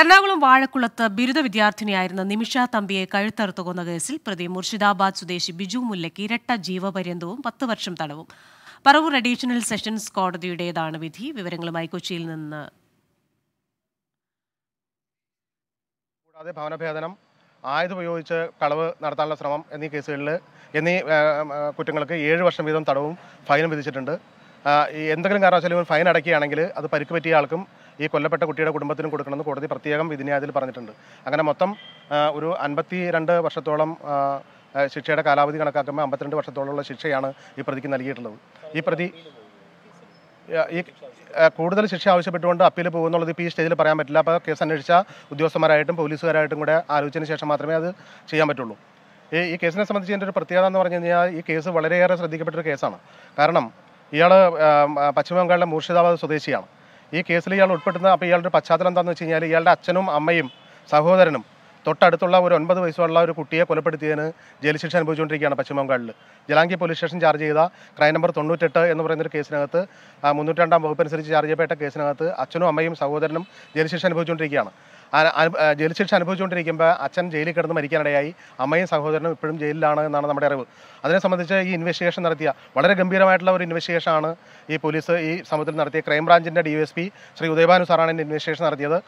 എറണാകുളം വാഴക്കുളത്ത് ബിരുദ വിദ്യാർത്ഥിനിയായിരുന്ന നിമിഷ തമ്പിയെ കഴുത്തറുത്ത് കൊന്ന കേസിൽ പ്രതി മുർഷിദാബാദ് സ്വദേശി ബിജു മുല്ലയ്ക്ക് ഇരട്ട ജീവപര്യന്തവും പത്ത് വർഷം തടവും പറവൂർ അഡീഷണൽ സെഷൻസ് കോടതിയുടേതാണ് വിധി വിവരങ്ങളുമായി കൊച്ചിയിൽ നിന്ന് കൂടാതെ ആയുധമുപയോഗിച്ച് കളവ് നടത്താനുള്ള ശ്രമം എന്നീ കേസുകളിൽ എന്നീ കുറ്റങ്ങൾക്ക് ഏഴ് വർഷം വീതം തടവും ഫൈനും വിധിച്ചിട്ടുണ്ട് എന്തെങ്കിലും കാരണവശാലും ഫൈൻ അടയ്ക്കുകയാണെങ്കിൽ അത് പരിക്ക് പറ്റിയ ആൾക്കും ഈ കൊല്ലപ്പെട്ട കുട്ടിയുടെ കുടുംബത്തിനും കൊടുക്കണമെന്ന് കോടതി പ്രത്യേകം വിധിന്യായത്തിൽ പറഞ്ഞിട്ടുണ്ട് അങ്ങനെ മൊത്തം ഒരു അൻപത്തി രണ്ട് വർഷത്തോളം ശിക്ഷയുടെ കാലാവധി കണക്കാക്കുമ്പോൾ അമ്പത്തിരണ്ട് വർഷത്തോളമുള്ള ശിക്ഷയാണ് ഈ പ്രതിക്ക് നൽകിയിട്ടുള്ളത് ഈ പ്രതി ഈ കൂടുതൽ ശിക്ഷ ആവശ്യപ്പെട്ടുകൊണ്ട് അപ്പീൽ പോകുന്നുള്ളത് ഇപ്പോൾ ഈ സ്റ്റേജിൽ പറയാൻ പറ്റില്ല അപ്പോൾ കേസ് അന്വേഷിച്ച ഉദ്യോഗസ്ഥന്മാരായിട്ടും പോലീസുകാരായിട്ടും കൂടെ ആലോചിച്ചതിന് ശേഷം മാത്രമേ അത് ചെയ്യാൻ പറ്റുള്ളൂ ഈ ഈ കേസിനെ സംബന്ധിച്ച് എൻ്റെ ഒരു പ്രത്യേകത എന്ന് പറഞ്ഞു കഴിഞ്ഞാൽ ഈ കേസ് വളരെയേറെ ശ്രദ്ധിക്കപ്പെട്ടൊരു കേസാണ് കാരണം ഇയാൾ പശ്ചിമ ബംഗാളിലെ മൂർഷിദാബാദ് സ്വദേശിയാണ് ഈ കേസിൽ ഇയാൾ ഉൾപ്പെടുന്ന അപ്പോൾ ഇയാളുടെ പശ്ചാത്തലം എന്താണെന്ന് വെച്ച് കഴിഞ്ഞാൽ ഇയാളുടെ അച്ഛനും അമ്മയും സഹോദരനും തൊട്ടടുത്തുള്ള ഒരു ഒൻപത് വയസ്സുള്ള ഒരു കുട്ടിയെ കൊലപ്പെടുത്തിയതിന് ജയിൽ ശിക്ഷ അനുഭവിച്ചുകൊണ്ടിരിക്കുകയാണ് പശ്ചിമ ബംഗാളിൽ ജലാങ്കി പോലീസ് സ്റ്റേഷൻ ചാർജ് ചെയ്ത ക്രൈം നമ്പർ തൊണ്ണൂറ്റെട്ട് എന്ന് പറയുന്ന ഒരു കേസിനകത്ത് മുന്നൂറ്റി രണ്ടാം വകുപ്പനുസരിച്ച് ചാർജ് ചെയ്യപ്പെട്ട കേസിനകത്ത് അച്ഛനും അമ്മയും സഹോദരനും ജയിൽ ശിക്ഷ അനുഭവിച്ചുകൊണ്ടിരിക്കുകയാണ് ജയിൽ ശിക്ഷ അനുഭവിച്ചുകൊണ്ടിരിക്കുമ്പോൾ അച്ഛൻ ജയിലിൽ കിടന്ന് മരിക്കാനിടയായി അമ്മയും സഹോദരനും ഇപ്പോഴും ജയിലിലാണ് എന്നാണ് നമ്മുടെ അറിവ് അതിനെ സംബന്ധിച്ച് ഈ ഇൻവെസ്റ്റിഗേഷൻ നടത്തിയ വളരെ ഗംഭീരമായിട്ടുള്ള ഒരു ഇൻവെസ്റ്റിഗേഷൻ ആണ് ഈ പോലീസ് ഈ സംഭവത്തിൽ നടത്തിയ ക്രൈംബ്രാഞ്ചിൻ്റെ D S P Shri Udayabhanu സാറാണ് ഇൻവെസ്റ്റിഗേഷൻ നടത്തിയത്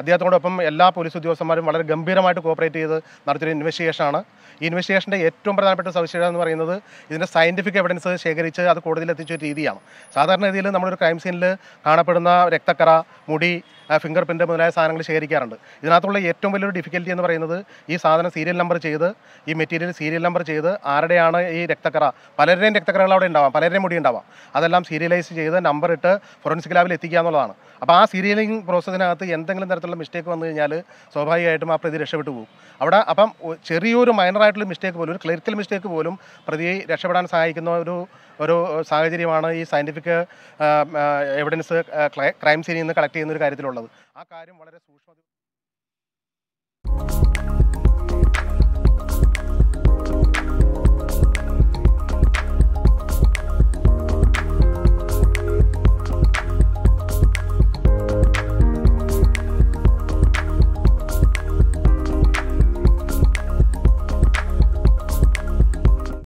അദ്ദേഹത്തോടൊപ്പം എല്ലാ പോലീസ് ഉദ്യോഗസ്ഥന്മാരും വളരെ ഗംഭീരമായിട്ട് കോപ്പറേറ്റ് ചെയ്ത് നടത്തിയൊരു ഇൻവെസ്റ്റിഗേഷനാണ് ഈ ഇൻവെസ്റ്റിഗേഷൻ്റെ ഏറ്റവും പ്രധാനപ്പെട്ട സവിശേഷത എന്ന് പറയുന്നത് ഇതിൻ്റെ സയൻറ്റിഫിക് എവിഡൻസ് ശേഖരിച്ച് അത് കൂടുതൽ എത്തിച്ച രീതിയാണ് സാധാരണ രീതിയിൽ നമ്മളൊരു ക്രൈം സീനിൽ കാണപ്പെടുന്ന രക്തക്കറ മുടി ഫിംഗർ പ്രിൻ്റ് മുതലായ സാധനങ്ങൾ ശേഖരിക്കാറുണ്ട് ഇതിനകത്തുള്ള ഏറ്റവും വലിയൊരു ഡിഫിക്കൽറ്റി എന്ന് പറയുന്നത് ഈ സാധനം സീരിയൽ നമ്പർ ചെയ്ത് ഈ മെറ്റീരിയൽ സീരിയൽ നമ്പർ ചെയ്ത് ആരുടെയാണ് ഈ രക്തക്കറ പലരുടെയും രക്തക്കറകൾ അവിടെ ഉണ്ടാവാം പലരുടെയും മുടി ഉണ്ടാവാം അതെല്ലാം സീരിയലൈസ് ചെയ്ത് നമ്പർ ഇട്ട് ഫോറൻസിക് ലാബിൽ എത്തിക്കുക എന്നുള്ളതാണ് അപ്പോൾ ആ സീരിയലിംഗ് പ്രോസസ്സിനകത്ത് എന്തെങ്കിലും ഭാഗത്തുള്ള മിസ്റ്റേക്ക് വന്നു കഴിഞ്ഞാൽ സ്വാഭാവികമായിട്ടും ആ പ്രതി രക്ഷപ്പെട്ടു പോകും അവിടെ അപ്പം ചെറിയൊരു മൈനറായിട്ടുള്ള മിസ്റ്റേക്ക് പോലും ഒരു ക്ലറിക്കൽ മിസ്റ്റേക്ക് പോലും പ്രതിയെ രക്ഷപ്പെടാൻ സഹായിക്കുന്ന ഒരു ഒരു സാഹചര്യമാണ് ഈ സയൻറ്റിഫിക് എവിഡൻസ് ക്രൈം സീനിൽ നിന്ന് കളക്ട് ചെയ്യുന്ന ഒരു കാര്യത്തിലുള്ളത് ആ കാര്യം വളരെ സൂക്ഷ്മ